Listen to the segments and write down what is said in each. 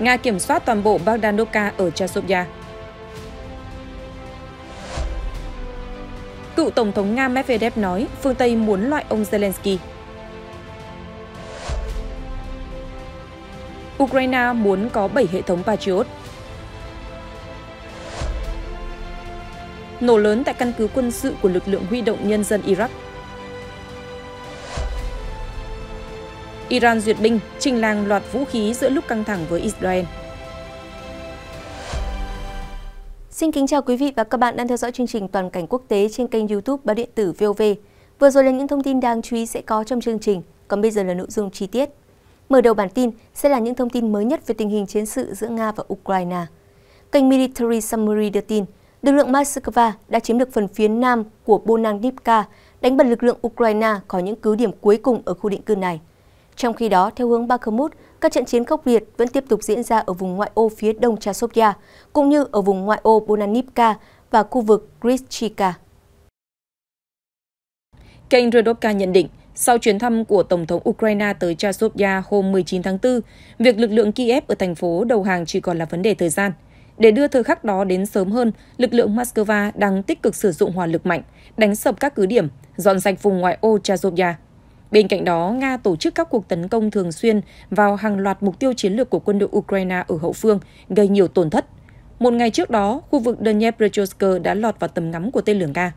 Nga kiểm soát toàn bộ Bagdanovka ở Chasovia. Cựu Tổng thống Nga Medvedev nói phương Tây muốn loại ông Zelensky. Ukraine muốn có 7 hệ thống Patriot. Nổ lớn tại căn cứ quân sự của lực lượng huy động nhân dân Iraq Iran duyệt binh, trình làng loạt vũ khí giữa lúc căng thẳng với Israel. Xin kính chào quý vị và các bạn đang theo dõi chương trình Toàn cảnh quốc tế trên kênh YouTube báo điện tử VOV. Vừa rồi là những thông tin đáng chú ý sẽ có trong chương trình, còn bây giờ là nội dung chi tiết. Mở đầu bản tin sẽ là những thông tin mới nhất về tình hình chiến sự giữa Nga và Ukraine. Kênh Military Summary đưa tin, lực lượng Moscow đã chiếm được phần phía nam của Bonanivka, đánh bật lực lượng Ukraine khỏi những cứ điểm cuối cùng ở khu định cư này. Trong khi đó, theo hướng Bakhmut, các trận chiến khốc liệt vẫn tiếp tục diễn ra ở vùng ngoại ô phía đông Chasovia, cũng như ở vùng ngoại ô Bonanivka và khu vực Grishchika. Kênh Rodovka nhận định, sau chuyến thăm của Tổng thống Ukraine tới Chasovia hôm 19 tháng 4, việc lực lượng Kiev ở thành phố đầu hàng chỉ còn là vấn đề thời gian. Để đưa thời khắc đó đến sớm hơn, lực lượng Moscow đang tích cực sử dụng hỏa lực mạnh, đánh sập các cứ điểm, dọn sạch vùng ngoại ô Chasovia. Bên cạnh đó, Nga tổ chức các cuộc tấn công thường xuyên vào hàng loạt mục tiêu chiến lược của quân đội Ukraine ở hậu phương, gây nhiều tổn thất. Một ngày trước đó, khu vực Dnepropetrovsk đã lọt vào tầm ngắm của tên lửa Nga.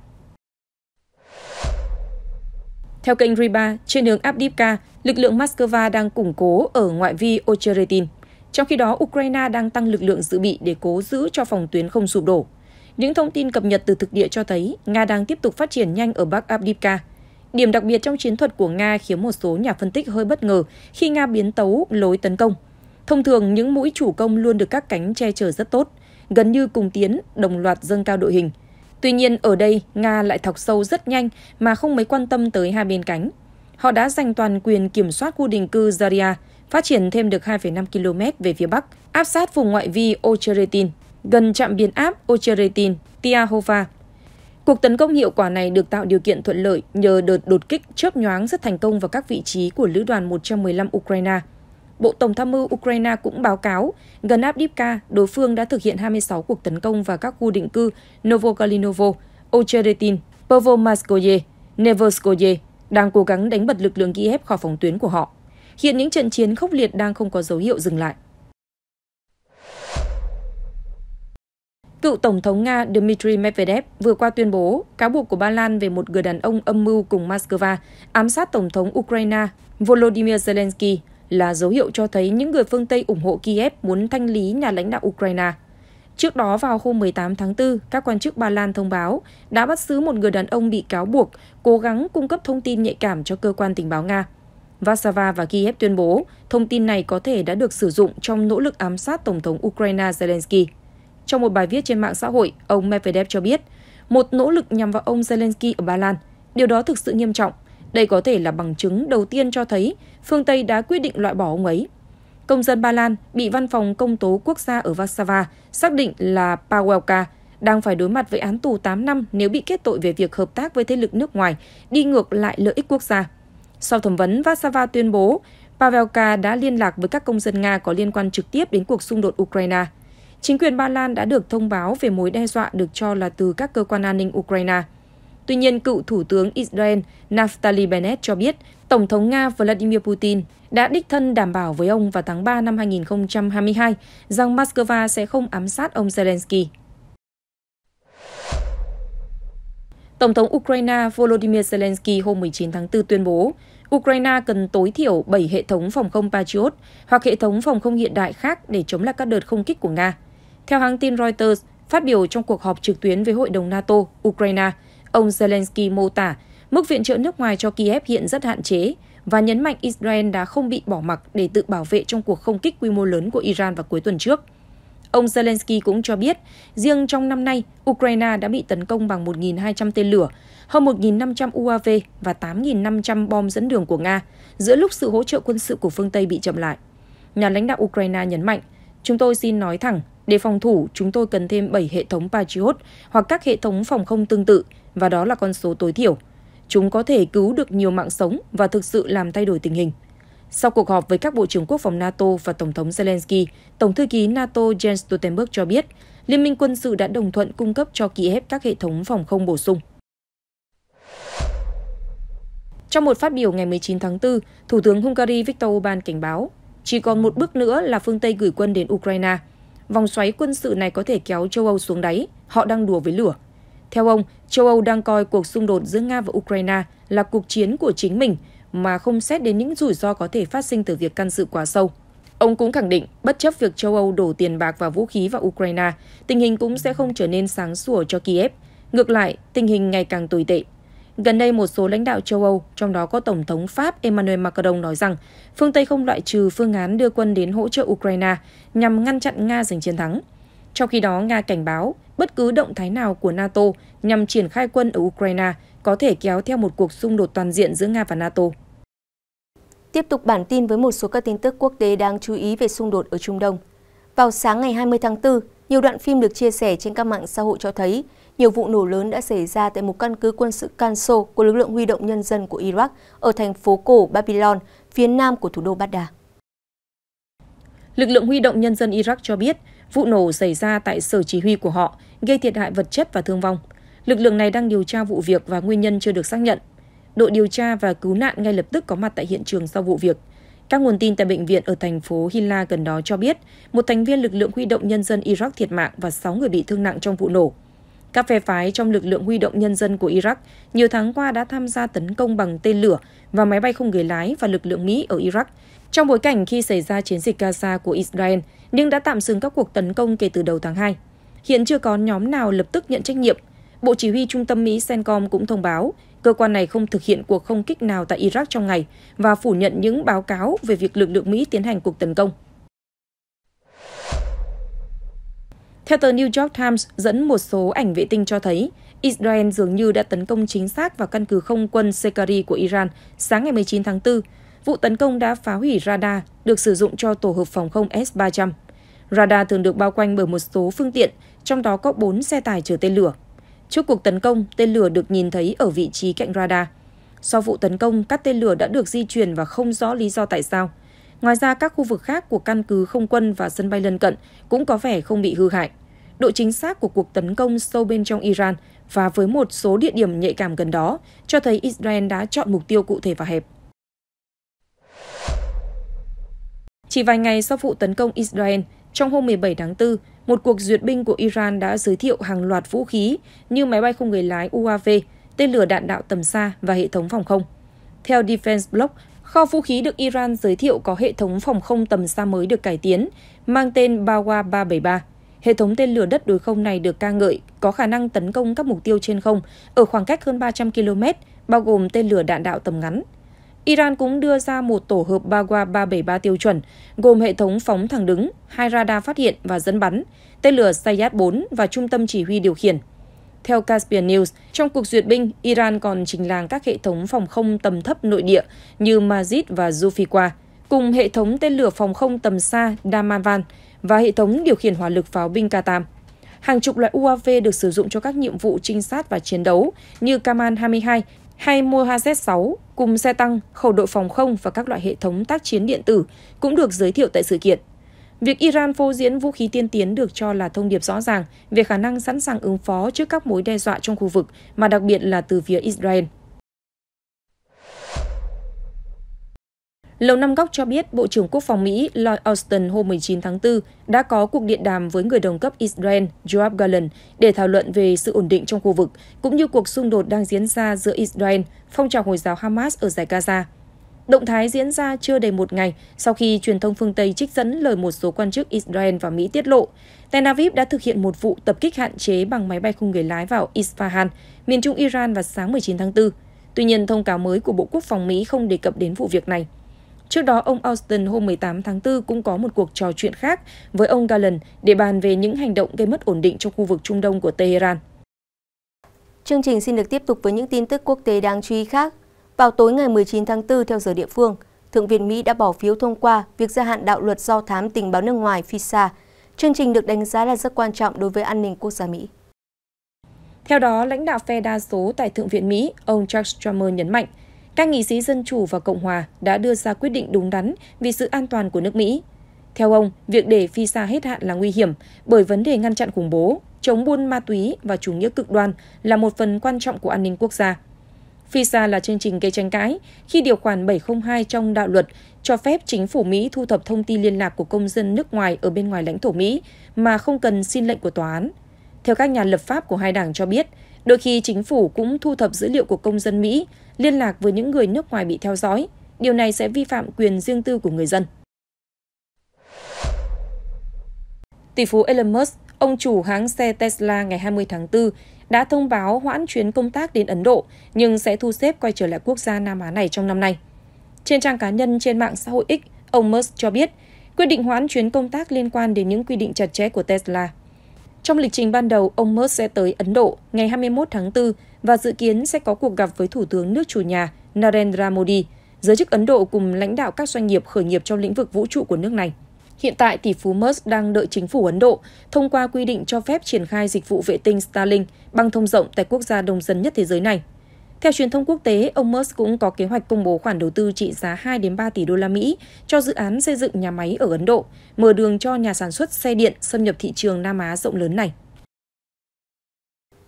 Theo kênh Riba, trên đường Abdivka, lực lượng Moscow đang củng cố ở ngoại vi Ocheretin. Trong khi đó, Ukraine đang tăng lực lượng dự bị để cố giữ cho phòng tuyến không sụp đổ. Những thông tin cập nhật từ thực địa cho thấy Nga đang tiếp tục phát triển nhanh ở Bắc Abdivka – Điểm đặc biệt trong chiến thuật của Nga khiến một số nhà phân tích hơi bất ngờ khi Nga biến tấu lối tấn công. Thông thường, những mũi chủ công luôn được các cánh che chở rất tốt, gần như cùng tiến, đồng loạt dâng cao đội hình. Tuy nhiên, ở đây, Nga lại thọc sâu rất nhanh mà không mấy quan tâm tới hai bên cánh. Họ đã giành toàn quyền kiểm soát khu định cư Zarya, phát triển thêm được 2,5 km về phía bắc, áp sát vùng ngoại vi Ocheretin, gần trạm biến áp Ocheretin, Tiahova Cuộc tấn công hiệu quả này được tạo điều kiện thuận lợi nhờ đợt đột kích chớp nhoáng rất thành công vào các vị trí của lữ đoàn 115 Ukraine. Bộ Tổng tham mưu Ukraine cũng báo cáo, gần Abdivka, đối phương đã thực hiện 26 cuộc tấn công vào các khu định cư Novokalinovo, Ocheretin, Povomaskoye, Neverskoye, đang cố gắng đánh bật lực lượng Kiev khỏi phòng tuyến của họ. Hiện những trận chiến khốc liệt đang không có dấu hiệu dừng lại. Cựu Tổng thống Nga Dmitry Medvedev vừa qua tuyên bố cáo buộc của Ba Lan về một người đàn ông âm mưu cùng Moscow ám sát Tổng thống Ukraine Volodymyr Zelensky là dấu hiệu cho thấy những người phương Tây ủng hộ Kiev muốn thanh lý nhà lãnh đạo Ukraine. Trước đó vào hôm 18 tháng 4, các quan chức Ba Lan thông báo đã bắt giữ một người đàn ông bị cáo buộc cố gắng cung cấp thông tin nhạy cảm cho cơ quan tình báo Nga. Warsaw và Kiev tuyên bố thông tin này có thể đã được sử dụng trong nỗ lực ám sát Tổng thống Ukraine Zelensky. Trong một bài viết trên mạng xã hội, ông Medvedev cho biết một nỗ lực nhằm vào ông Zelensky ở Ba Lan. Điều đó thực sự nghiêm trọng. Đây có thể là bằng chứng đầu tiên cho thấy phương Tây đã quyết định loại bỏ ông ấy. Công dân Ba Lan bị văn phòng công tố quốc gia ở Warsaw xác định là Pawelka đang phải đối mặt với án tù 8 năm nếu bị kết tội về việc hợp tác với thế lực nước ngoài, đi ngược lại lợi ích quốc gia. Sau thẩm vấn, Warsaw tuyên bố Pavelka đã liên lạc với các công dân Nga có liên quan trực tiếp đến cuộc xung đột Ukraine. Chính quyền Ba Lan đã được thông báo về mối đe dọa được cho là từ các cơ quan an ninh Ukraine. Tuy nhiên, cựu Thủ tướng Israel Naftali Bennett cho biết Tổng thống Nga Vladimir Putin đã đích thân đảm bảo với ông vào tháng 3 năm 2022 rằng Moscow sẽ không ám sát ông Zelensky. Tổng thống Ukraine Volodymyr Zelensky hôm 19 tháng 4 tuyên bố, Ukraine cần tối thiểu 7 hệ thống phòng không Patriot hoặc hệ thống phòng không hiện đại khác để chống lại các đợt không kích của Nga. Theo hãng tin Reuters, phát biểu trong cuộc họp trực tuyến với Hội đồng NATO, Ukraine, ông Zelensky mô tả mức viện trợ nước ngoài cho Kiev hiện rất hạn chế và nhấn mạnh Israel đã không bị bỏ mặc để tự bảo vệ trong cuộc không kích quy mô lớn của Iran vào cuối tuần trước. Ông Zelensky cũng cho biết, riêng trong năm nay, Ukraine đã bị tấn công bằng 1.200 tên lửa, hơn 1.500 UAV và 8.500 bom dẫn đường của Nga, giữa lúc sự hỗ trợ quân sự của phương Tây bị chậm lại. Nhà lãnh đạo Ukraine nhấn mạnh, chúng tôi xin nói thẳng, để phòng thủ, chúng tôi cần thêm 7 hệ thống Patriot hoặc các hệ thống phòng không tương tự, và đó là con số tối thiểu. Chúng có thể cứu được nhiều mạng sống và thực sự làm thay đổi tình hình. Sau cuộc họp với các bộ trưởng quốc phòng NATO và Tổng thống Zelensky, Tổng thư ký NATO Jens Stoltenberg cho biết, Liên minh quân sự đã đồng thuận cung cấp cho Kiev các hệ thống phòng không bổ sung. Trong một phát biểu ngày 19 tháng 4, Thủ tướng Hungary Viktor Orbán cảnh báo, chỉ còn một bước nữa là phương Tây gửi quân đến Ukraine – vòng xoáy quân sự này có thể kéo châu Âu xuống đáy, họ đang đùa với lửa. Theo ông, châu Âu đang coi cuộc xung đột giữa Nga và Ukraine là cuộc chiến của chính mình mà không xét đến những rủi ro có thể phát sinh từ việc can sự quá sâu. Ông cũng khẳng định, bất chấp việc châu Âu đổ tiền bạc và vũ khí vào Ukraine, tình hình cũng sẽ không trở nên sáng sủa cho Kiev. Ngược lại, tình hình ngày càng tồi tệ. Gần đây một số lãnh đạo châu Âu, trong đó có Tổng thống Pháp Emmanuel Macron nói rằng phương Tây không loại trừ phương án đưa quân đến hỗ trợ Ukraine nhằm ngăn chặn Nga giành chiến thắng. Trong khi đó, Nga cảnh báo bất cứ động thái nào của NATO nhằm triển khai quân ở Ukraine có thể kéo theo một cuộc xung đột toàn diện giữa Nga và NATO. Tiếp tục bản tin với một số các tin tức quốc tế đáng chú ý về xung đột ở Trung Đông. Vào sáng ngày 20 tháng 4, nhiều đoạn phim được chia sẻ trên các mạng xã hội cho thấy nhiều vụ nổ lớn đã xảy ra tại một căn cứ quân sự Kanso của lực lượng huy động nhân dân của Iraq ở thành phố cổ Babylon, phía nam của thủ đô Baghdad. Lực lượng huy động nhân dân Iraq cho biết, vụ nổ xảy ra tại sở chỉ huy của họ, gây thiệt hại vật chất và thương vong. Lực lượng này đang điều tra vụ việc và nguyên nhân chưa được xác nhận. Đội điều tra và cứu nạn ngay lập tức có mặt tại hiện trường sau vụ việc. Các nguồn tin tại bệnh viện ở thành phố Hilla gần đó cho biết, một thành viên lực lượng huy động nhân dân Iraq thiệt mạng và 6 người bị thương nặng trong vụ nổ. Các phe phái trong lực lượng huy động nhân dân của Iraq nhiều tháng qua đã tham gia tấn công bằng tên lửa và máy bay không người lái và lực lượng Mỹ ở Iraq. Trong bối cảnh khi xảy ra chiến dịch Gaza của Israel, nhưng đã tạm dừng các cuộc tấn công kể từ đầu tháng 2. Hiện chưa có nhóm nào lập tức nhận trách nhiệm. Bộ Chỉ huy Trung tâm Mỹ CENTCOM cũng thông báo cơ quan này không thực hiện cuộc không kích nào tại Iraq trong ngày và phủ nhận những báo cáo về việc lực lượng Mỹ tiến hành cuộc tấn công. Theo tờ New York Times, dẫn một số ảnh vệ tinh cho thấy, Israel dường như đã tấn công chính xác vào căn cứ không quân Sekari của Iran sáng ngày 19 tháng 4. Vụ tấn công đã phá hủy radar được sử dụng cho tổ hợp phòng không S-300. Radar thường được bao quanh bởi một số phương tiện, trong đó có 4 xe tải chở tên lửa. Trước cuộc tấn công, tên lửa được nhìn thấy ở vị trí cạnh radar. Sau vụ tấn công, các tên lửa đã được di chuyển và không rõ lý do tại sao – Ngoài ra, các khu vực khác của căn cứ không quân và sân bay lân cận cũng có vẻ không bị hư hại. Độ chính xác của cuộc tấn công sâu bên trong Iran và với một số địa điểm nhạy cảm gần đó cho thấy Israel đã chọn mục tiêu cụ thể và hẹp. Chỉ vài ngày sau vụ tấn công Israel, trong hôm 17 tháng 4, một cuộc duyệt binh của Iran đã giới thiệu hàng loạt vũ khí như máy bay không người lái UAV, tên lửa đạn đạo tầm xa và hệ thống phòng không. Theo Defense Blog, Kho vũ khí được Iran giới thiệu có hệ thống phòng không tầm xa mới được cải tiến, mang tên Bawa 373. Hệ thống tên lửa đất đối không này được ca ngợi, có khả năng tấn công các mục tiêu trên không ở khoảng cách hơn 300 km, bao gồm tên lửa đạn đạo tầm ngắn. Iran cũng đưa ra một tổ hợp Bagua 373 tiêu chuẩn, gồm hệ thống phóng thẳng đứng, hai radar phát hiện và dẫn bắn, tên lửa Sayat 4 và trung tâm chỉ huy điều khiển. Theo Caspian News, trong cuộc duyệt binh, Iran còn trình làng các hệ thống phòng không tầm thấp nội địa như Mazit và Zufiqa, cùng hệ thống tên lửa phòng không tầm xa Damanvan và hệ thống điều khiển hỏa lực pháo binh Qatar. Hàng chục loại UAV được sử dụng cho các nhiệm vụ trinh sát và chiến đấu như Kaman 22 hay Mohazet 6 cùng xe tăng, khẩu đội phòng không và các loại hệ thống tác chiến điện tử cũng được giới thiệu tại sự kiện. Việc Iran phô diễn vũ khí tiên tiến được cho là thông điệp rõ ràng về khả năng sẵn sàng ứng phó trước các mối đe dọa trong khu vực, mà đặc biệt là từ phía Israel. Lầu Năm Góc cho biết Bộ trưởng Quốc phòng Mỹ Lloyd Austin hôm 19 tháng 4 đã có cuộc điện đàm với người đồng cấp Israel Joab Gallant để thảo luận về sự ổn định trong khu vực, cũng như cuộc xung đột đang diễn ra giữa Israel, phong trào Hồi giáo Hamas ở giải Gaza. Động thái diễn ra chưa đầy một ngày sau khi truyền thông phương Tây trích dẫn lời một số quan chức Israel và Mỹ tiết lộ, Tel Aviv đã thực hiện một vụ tập kích hạn chế bằng máy bay không người lái vào Isfahan, miền trung Iran vào sáng 19 tháng 4. Tuy nhiên, thông cáo mới của Bộ Quốc phòng Mỹ không đề cập đến vụ việc này. Trước đó, ông Austin hôm 18 tháng 4 cũng có một cuộc trò chuyện khác với ông Gallant để bàn về những hành động gây mất ổn định trong khu vực Trung Đông của Tehran. Chương trình xin được tiếp tục với những tin tức quốc tế đáng chú ý khác. Vào tối ngày 19 tháng 4 theo giờ địa phương, Thượng viện Mỹ đã bỏ phiếu thông qua việc gia hạn đạo luật do thám tình báo nước ngoài FISA. Chương trình được đánh giá là rất quan trọng đối với an ninh quốc gia Mỹ. Theo đó, lãnh đạo phe đa số tại Thượng viện Mỹ, ông Chuck Schumer nhấn mạnh, các nghị sĩ Dân Chủ và Cộng Hòa đã đưa ra quyết định đúng đắn vì sự an toàn của nước Mỹ. Theo ông, việc để FISA hết hạn là nguy hiểm bởi vấn đề ngăn chặn khủng bố, chống buôn ma túy và chủ nghĩa cực đoan là một phần quan trọng của an ninh quốc gia. FISA là chương trình gây tranh cãi khi điều khoản 702 trong đạo luật cho phép chính phủ Mỹ thu thập thông tin liên lạc của công dân nước ngoài ở bên ngoài lãnh thổ Mỹ mà không cần xin lệnh của tòa án. Theo các nhà lập pháp của hai đảng cho biết, đôi khi chính phủ cũng thu thập dữ liệu của công dân Mỹ liên lạc với những người nước ngoài bị theo dõi. Điều này sẽ vi phạm quyền riêng tư của người dân. Tỷ phú Elon Musk Ông chủ hãng xe Tesla ngày 20 tháng 4 đã thông báo hoãn chuyến công tác đến Ấn Độ, nhưng sẽ thu xếp quay trở lại quốc gia Nam Á này trong năm nay. Trên trang cá nhân trên mạng xã hội X, ông Musk cho biết, quyết định hoãn chuyến công tác liên quan đến những quy định chặt chẽ của Tesla. Trong lịch trình ban đầu, ông Musk sẽ tới Ấn Độ ngày 21 tháng 4 và dự kiến sẽ có cuộc gặp với Thủ tướng nước chủ nhà Narendra Modi, giới chức Ấn Độ cùng lãnh đạo các doanh nghiệp khởi nghiệp trong lĩnh vực vũ trụ của nước này. Hiện tại, tỷ phú Musk đang đợi chính phủ Ấn Độ thông qua quy định cho phép triển khai dịch vụ vệ tinh Starlink băng thông rộng tại quốc gia đông dân nhất thế giới này. Theo truyền thông quốc tế, ông Musk cũng có kế hoạch công bố khoản đầu tư trị giá 2 đến 3 tỷ đô la Mỹ cho dự án xây dựng nhà máy ở Ấn Độ, mở đường cho nhà sản xuất xe điện xâm nhập thị trường Nam Á rộng lớn này.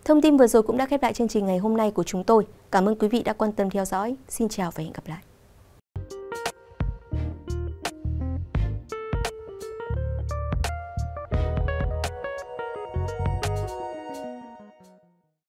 Thông tin vừa rồi cũng đã khép lại chương trình ngày hôm nay của chúng tôi. Cảm ơn quý vị đã quan tâm theo dõi. Xin chào và hẹn gặp lại.